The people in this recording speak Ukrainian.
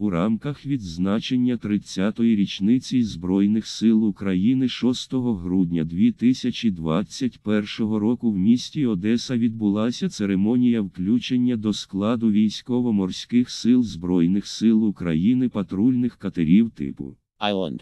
У рамках відзначення 30-ї річниці Збройних сил України 6 грудня 2021 року в місті Одеса відбулася церемонія включення до складу військово-морських сил Збройних сил України патрульних катерів типу Island.